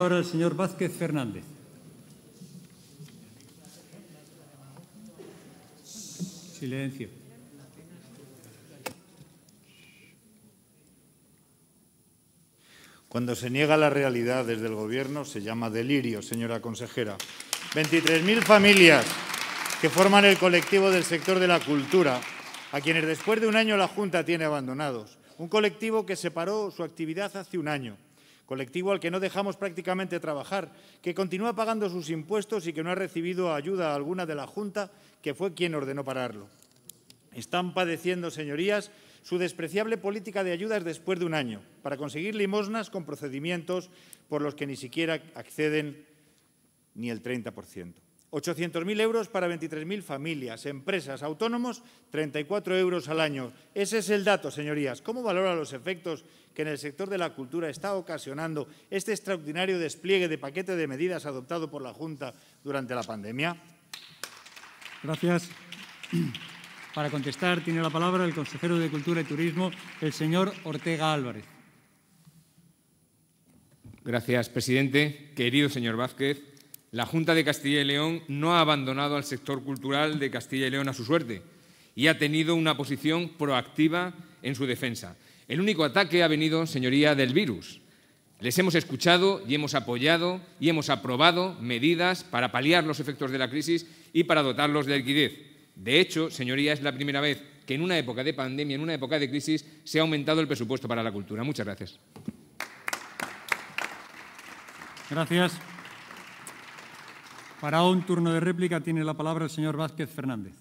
Ahora el señor Vázquez Fernández. Silencio. Cuando se niega la realidad desde el Gobierno se llama delirio, señora consejera. 23.000 familias que forman el colectivo del sector de la cultura, a quienes después de un año la Junta tiene abandonados. Un colectivo que separó su actividad hace un año colectivo al que no dejamos prácticamente trabajar, que continúa pagando sus impuestos y que no ha recibido ayuda alguna de la Junta, que fue quien ordenó pararlo. Están padeciendo, señorías, su despreciable política de ayudas después de un año, para conseguir limosnas con procedimientos por los que ni siquiera acceden ni el 30%. 800.000 euros para 23.000 familias, empresas, autónomos, 34 euros al año. Ese es el dato, señorías. ¿Cómo valora los efectos que en el sector de la cultura está ocasionando este extraordinario despliegue de paquete de medidas adoptado por la Junta durante la pandemia? Gracias. Para contestar, tiene la palabra el consejero de Cultura y Turismo, el señor Ortega Álvarez. Gracias, presidente. Querido señor Vázquez, la Junta de Castilla y León no ha abandonado al sector cultural de Castilla y León a su suerte y ha tenido una posición proactiva en su defensa. El único ataque ha venido, señoría, del virus. Les hemos escuchado y hemos apoyado y hemos aprobado medidas para paliar los efectos de la crisis y para dotarlos de liquidez. De hecho, señoría, es la primera vez que en una época de pandemia, en una época de crisis, se ha aumentado el presupuesto para la cultura. Muchas gracias. Gracias. Para un turno de réplica tiene la palabra el señor Vázquez Fernández.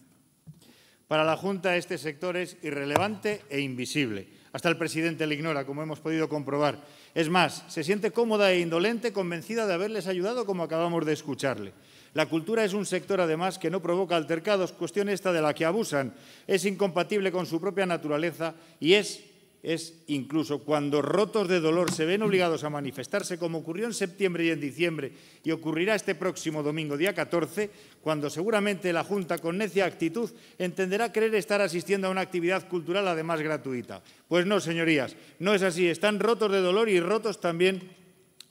Para la Junta este sector es irrelevante e invisible. Hasta el presidente le ignora, como hemos podido comprobar. Es más, se siente cómoda e indolente, convencida de haberles ayudado, como acabamos de escucharle. La cultura es un sector, además, que no provoca altercados, cuestión esta de la que abusan. Es incompatible con su propia naturaleza y es es incluso cuando rotos de dolor se ven obligados a manifestarse, como ocurrió en septiembre y en diciembre, y ocurrirá este próximo domingo, día 14, cuando seguramente la Junta, con necia actitud, entenderá querer estar asistiendo a una actividad cultural además gratuita. Pues no, señorías, no es así. Están rotos de dolor y rotos también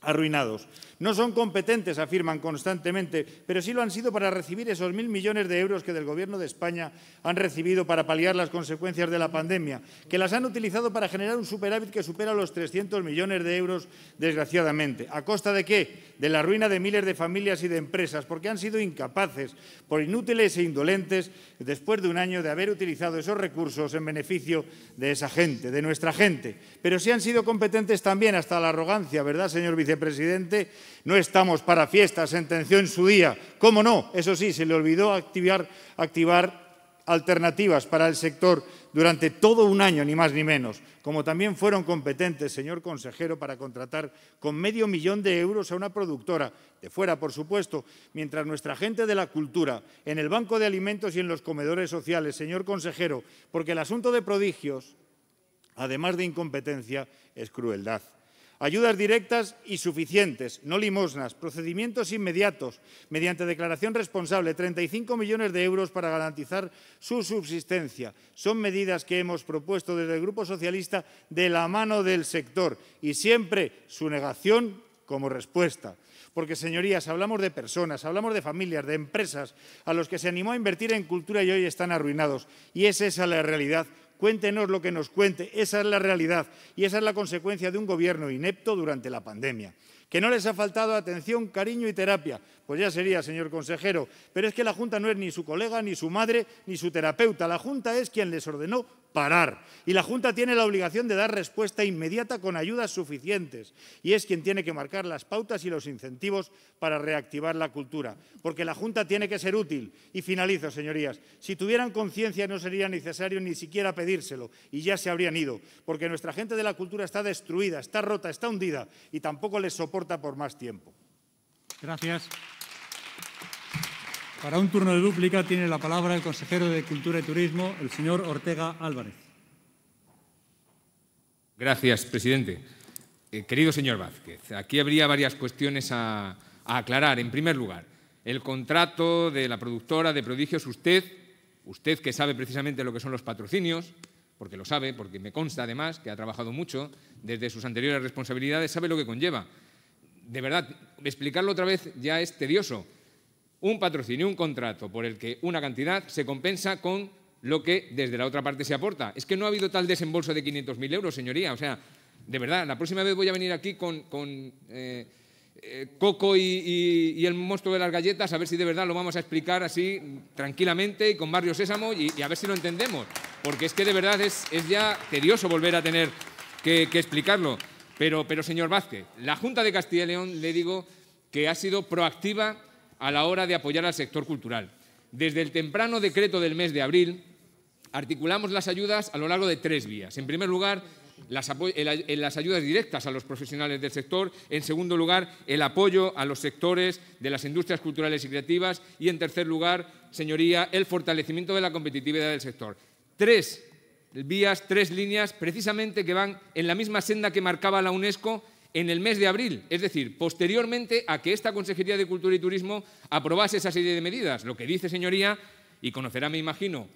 arruinados. No son competentes, afirman constantemente, pero sí lo han sido para recibir esos mil millones de euros que del Gobierno de España han recibido para paliar las consecuencias de la pandemia, que las han utilizado para generar un superávit que supera los 300 millones de euros, desgraciadamente. ¿A costa de qué? De la ruina de miles de familias y de empresas, porque han sido incapaces, por inútiles e indolentes, después de un año de haber utilizado esos recursos en beneficio de esa gente, de nuestra gente. Pero sí han sido competentes también hasta la arrogancia, ¿verdad, señor vicepresidente? No estamos para fiestas, sentenció en su día. ¿Cómo no? Eso sí, se le olvidó activar, activar alternativas para el sector durante todo un año, ni más ni menos, como también fueron competentes, señor consejero, para contratar con medio millón de euros a una productora, de fuera, por supuesto, mientras nuestra gente de la cultura, en el Banco de Alimentos y en los comedores sociales, señor consejero, porque el asunto de prodigios, además de incompetencia, es crueldad. Ayudas directas y suficientes, no limosnas, procedimientos inmediatos, mediante declaración responsable, 35 millones de euros para garantizar su subsistencia. Son medidas que hemos propuesto desde el Grupo Socialista de la mano del sector y siempre su negación como respuesta. Porque, señorías, hablamos de personas, hablamos de familias, de empresas, a los que se animó a invertir en cultura y hoy están arruinados. Y es esa la realidad Cuéntenos lo que nos cuente, esa es la realidad y esa es la consecuencia de un gobierno inepto durante la pandemia. Que no les ha faltado atención, cariño y terapia, pues ya sería, señor consejero, pero es que la Junta no es ni su colega, ni su madre, ni su terapeuta, la Junta es quien les ordenó parar. Y la Junta tiene la obligación de dar respuesta inmediata con ayudas suficientes. Y es quien tiene que marcar las pautas y los incentivos para reactivar la cultura. Porque la Junta tiene que ser útil. Y finalizo, señorías. Si tuvieran conciencia no sería necesario ni siquiera pedírselo. Y ya se habrían ido. Porque nuestra gente de la cultura está destruida, está rota, está hundida. Y tampoco les soporta por más tiempo. Gracias. Para un turno de dúplica tiene la palabra el consejero de Cultura y Turismo, el señor Ortega Álvarez. Gracias, presidente. Eh, querido señor Vázquez, aquí habría varias cuestiones a, a aclarar. En primer lugar, el contrato de la productora de Prodigios, usted, usted que sabe precisamente lo que son los patrocinios, porque lo sabe, porque me consta además que ha trabajado mucho desde sus anteriores responsabilidades, sabe lo que conlleva. De verdad, explicarlo otra vez ya es tedioso un patrocinio, un contrato por el que una cantidad se compensa con lo que desde la otra parte se aporta. Es que no ha habido tal desembolso de 500.000 euros, señoría. O sea, de verdad, la próxima vez voy a venir aquí con, eh, eh, Coco y, el monstruo de las galletas, a ver si de verdad lo vamos a explicar así tranquilamente y con Barrio Sésamo y, a ver si lo entendemos. Porque es que de verdad es, ya tedioso volver a tener que, explicarlo. Pero, pero, señor Vázquez, la Junta de Castilla y León, le digo que ha sido proactiva a la hora de apoyar al sector cultural. Desde el temprano decreto del mes de abril, articulamos las ayudas a lo largo de tres vías. En primer lugar, las, ayudas directas a los profesionales del sector, en segundo lugar, el apoyo a los sectores de las industrias culturales y creativas y, en tercer lugar, señoría, el fortalecimiento de la competitividad del sector. Tres vías, tres líneas, precisamente que van en la misma senda que marcaba la UNESCO en el mes de abril, es decir, posteriormente a que esta Consejería de Cultura y Turismo aprobase esa serie de medidas. Lo que dice, señoría, y conocerá, me imagino,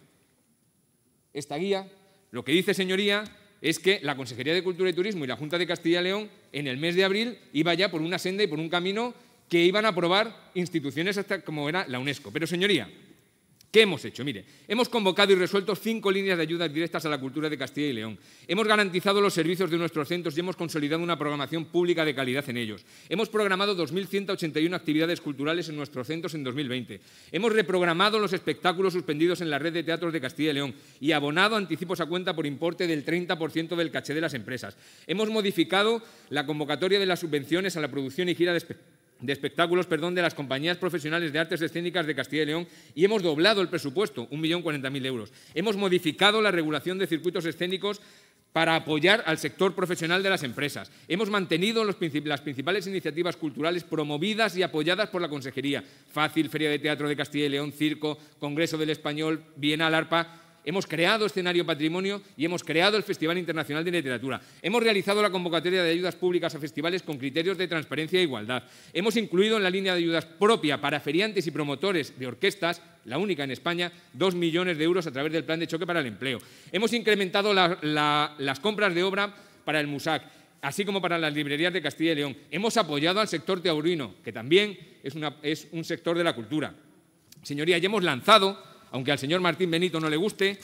esta guía, lo que dice, señoría, es que la Consejería de Cultura y Turismo y la Junta de Castilla y León en el mes de abril iba ya por una senda y por un camino que iban a aprobar instituciones hasta como era la UNESCO. Pero, señoría, ¿Qué hemos hecho? Mire, hemos convocado y resuelto cinco líneas de ayudas directas a la cultura de Castilla y León. Hemos garantizado los servicios de nuestros centros y hemos consolidado una programación pública de calidad en ellos. Hemos programado 2.181 actividades culturales en nuestros centros en 2020. Hemos reprogramado los espectáculos suspendidos en la red de teatros de Castilla y León y abonado anticipos a cuenta por importe del 30% del caché de las empresas. Hemos modificado la convocatoria de las subvenciones a la producción y gira de espectáculos de espectáculos perdón, de las compañías profesionales de artes escénicas de Castilla y León y hemos doblado el presupuesto, 1.040.000 euros. Hemos modificado la regulación de circuitos escénicos para apoyar al sector profesional de las empresas. Hemos mantenido las principales iniciativas culturales promovidas y apoyadas por la Consejería. Fácil, Feria de Teatro de Castilla y León, Circo, Congreso del Español, Bienal ARPA, hemos creado Escenario Patrimonio y hemos creado el Festival Internacional de Literatura. Hemos realizado la convocatoria de ayudas públicas a festivales con criterios de transparencia e igualdad. Hemos incluido en la línea de ayudas propia para feriantes y promotores de orquestas, la única en España, dos millones de euros a través del Plan de Choque para el Empleo. Hemos incrementado las compras de obra para el MUSAC así como para las librerías de Castilla y León. Hemos apoyado al sector teaurino, que también es, es un sector de la cultura. Señoría, ya hemos lanzado aunque al señor Martín Benito no le guste,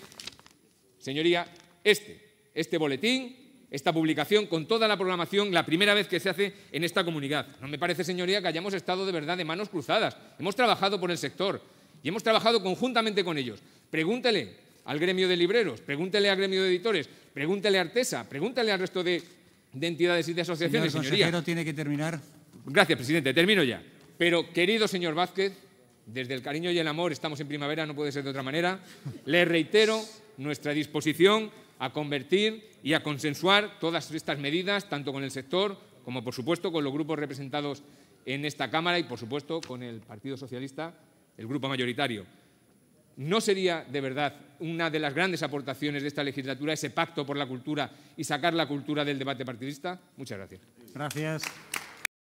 señoría, este, este boletín, esta publicación con toda la programación, la primera vez que se hace en esta comunidad. No me parece, señoría, que hayamos estado de verdad de manos cruzadas. Hemos trabajado por el sector y hemos trabajado conjuntamente con ellos. Pregúntele al gremio de libreros, pregúntele al gremio de editores, pregúntele a Artesa, pregúntele al resto de, entidades y de asociaciones, señor consejero, tiene que terminar. Gracias, presidente. Termino ya. Pero, querido señor Vázquez, desde el cariño y el amor, estamos en primavera, no puede ser de otra manera. Les reitero nuestra disposición a convertir y a consensuar todas estas medidas, tanto con el sector como, por supuesto, con los grupos representados en esta Cámara y, por supuesto, con el Partido Socialista, el grupo mayoritario. ¿No sería de verdad una de las grandes aportaciones de esta legislatura ese pacto por la cultura y sacar la cultura del debate partidista? Muchas gracias. Gracias.